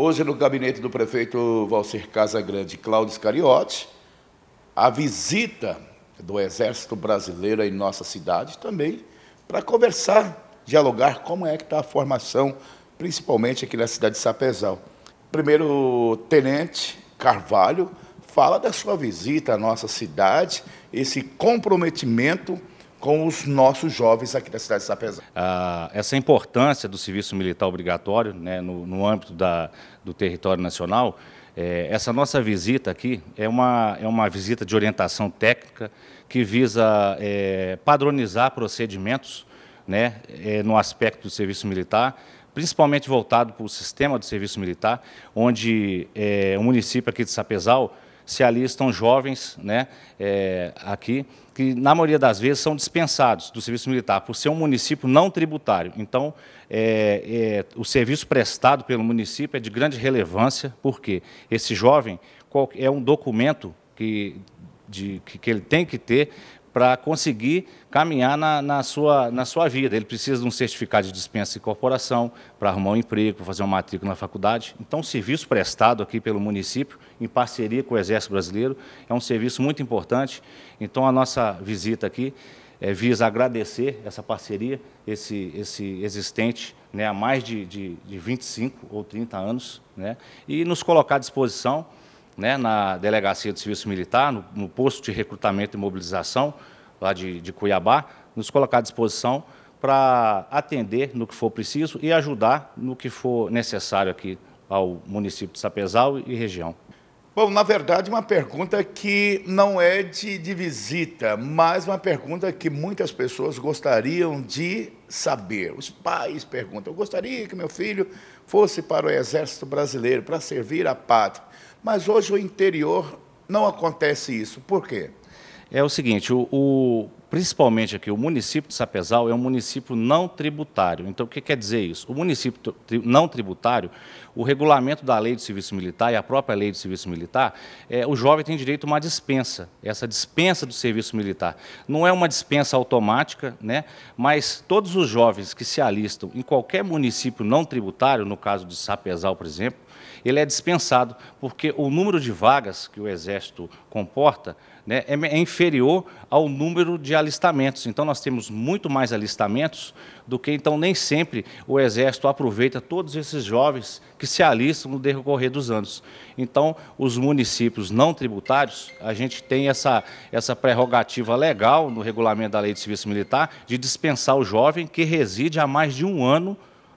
Hoje, no gabinete do prefeito Valcer Casagrande Cláudio Scariotti, a visita do Exército Brasileiro em nossa cidade também, para conversar, dialogar como é que está a formação, principalmente aqui na cidade de Sapezal. Primeiro tenente Carvalho fala da sua visita à nossa cidade, esse comprometimento com os nossos jovens aqui da cidade de Sapezal. Ah, essa importância do serviço militar obrigatório né, no, no âmbito da, do território nacional, é, essa nossa visita aqui é uma, é uma visita de orientação técnica que visa é, padronizar procedimentos né, é, no aspecto do serviço militar, principalmente voltado para o sistema do serviço militar, onde é, o município aqui de Sapezal se alistam jovens né, é, aqui, que na maioria das vezes são dispensados do serviço militar, por ser um município não tributário. Então, é, é, o serviço prestado pelo município é de grande relevância, porque esse jovem é um documento que, de, que, que ele tem que ter para conseguir caminhar na, na, sua, na sua vida. Ele precisa de um certificado de dispensa e corporação para arrumar um emprego, para fazer uma matrícula na faculdade. Então, o serviço prestado aqui pelo município, em parceria com o Exército Brasileiro, é um serviço muito importante. Então, a nossa visita aqui é, visa agradecer essa parceria, esse, esse existente né, há mais de, de, de 25 ou 30 anos, né, e nos colocar à disposição né, na Delegacia de Serviço Militar, no, no, posto de recrutamento e mobilização lá de, de Cuiabá, nos colocar à disposição para atender no que for preciso e ajudar no que for necessário aqui ao município de Sapezal e região. Bom, na verdade, uma pergunta que não é de, de visita, mas uma pergunta que muitas pessoas gostariam de saber. Os pais perguntam: eu gostaria que meu filho fosse para o Exército Brasileiro para servir a pátria. Mas hoje o interior não acontece isso. Por quê? É o seguinte, o, o principalmente aqui, o município de Sapezal é um município não tributário. Então, o que quer dizer isso? O município não tributário, o regulamento da lei de serviço militar e a própria lei de serviço militar, é, o jovem tem direito a uma dispensa, essa dispensa do serviço militar. Não é uma dispensa automática, né? mas todos os jovens que se alistam em qualquer município não tributário, no caso de Sapezal, por exemplo, ele é dispensado, porque o número de vagas que o Exército comporta né, é, é inferior ao número de alistamentos. Então, nós temos muito mais alistamentos do que, então, nem sempre o Exército aproveita todos esses jovens que se alistam no decorrer dos anos. Então, os municípios não tributários, a gente tem essa, essa prerrogativa legal no regulamento da Lei de Serviço Militar de dispensar o jovem que reside há mais de um ano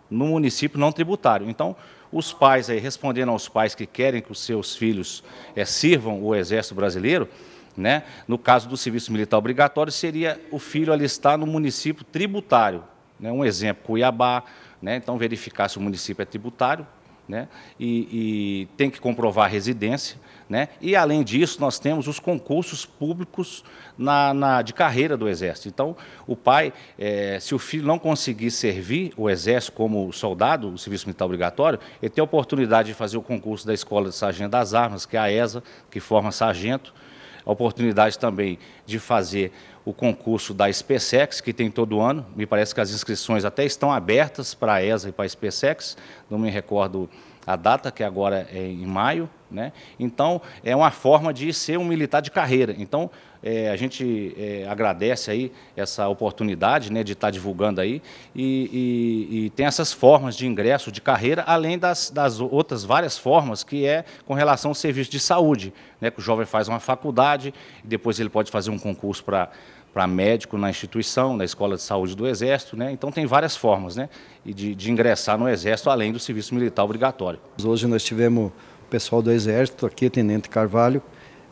no município não tributário. Então, os pais aí, respondendo aos pais que querem que os seus filhos é, sirvam o Exército Brasileiro, né? No caso do serviço militar obrigatório, seria o filho alistar no município tributário. Né? Um exemplo, Cuiabá. Né? Então, verificar se o município é tributário, né? E, e, tem que comprovar a residência. Né? E, além disso, nós temos os concursos públicos na, na de carreira do Exército. Então, o pai, é, se o filho não conseguir servir o Exército como soldado, o serviço militar obrigatório, ele tem a oportunidade de fazer o concurso da Escola de Sargento das Armas, que é a ESA, que forma sargento a oportunidade também de fazer o concurso da SpaceX, que tem todo ano. Me parece que as inscrições até estão abertas para a ESA e para a SpaceX, não me recordo a data, que agora é em maio, né? Então, é uma forma de ser um militar de carreira. Então, é, a gente é, agradece aí essa oportunidade né, de estar tá divulgando aí e, e, e, tem essas formas de ingresso de carreira, além das, das, outras várias formas que é com relação ao serviço de saúde, né, que o jovem faz uma faculdade, depois ele pode fazer um concurso para para médico na instituição, na escola de saúde do Exército, né? Então tem várias formas, né? E de, de ingressar no Exército além do serviço militar obrigatório. Hoje nós tivemos pessoal do Exército aqui, Tenente Carvalho,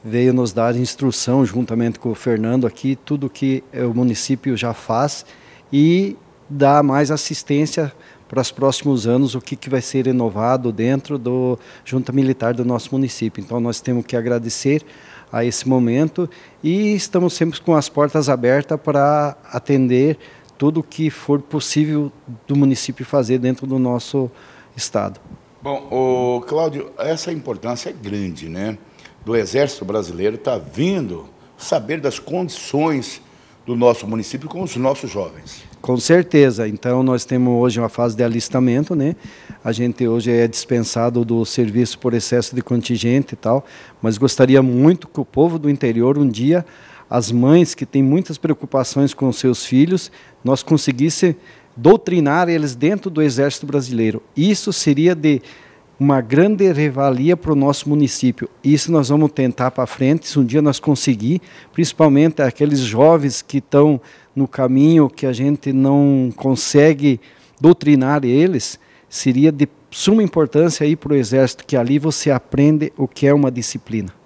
veio nos dar instrução, juntamente com o Fernando aqui, tudo que eh, o município já faz e dar mais assistência para os próximos anos, o que, que vai ser renovado dentro do Junta Militar do nosso município. Então, nós temos que agradecer a esse momento e estamos sempre com as portas abertas para atender tudo o que for possível do município fazer dentro do nosso estado. Bom, o Cláudio, essa importância é grande, né? Do Exército Brasileiro está vindo saber das condições do nosso município com os nossos jovens. Com certeza. Então nós temos hoje uma fase de alistamento, né? A gente hoje é dispensado do serviço por excesso de contingente e tal, mas gostaria muito que o povo do interior um dia as mães que têm muitas preocupações com seus filhos, nós conseguisse doutrinar eles dentro do Exército Brasileiro. Isso seria de uma grande revalia para o nosso município. Isso nós vamos tentar para frente, se um dia nós conseguir, principalmente aqueles jovens que estão no caminho que a gente não consegue doutrinar eles, seria de suma importância ir para o Exército, que ali você aprende o que é uma disciplina.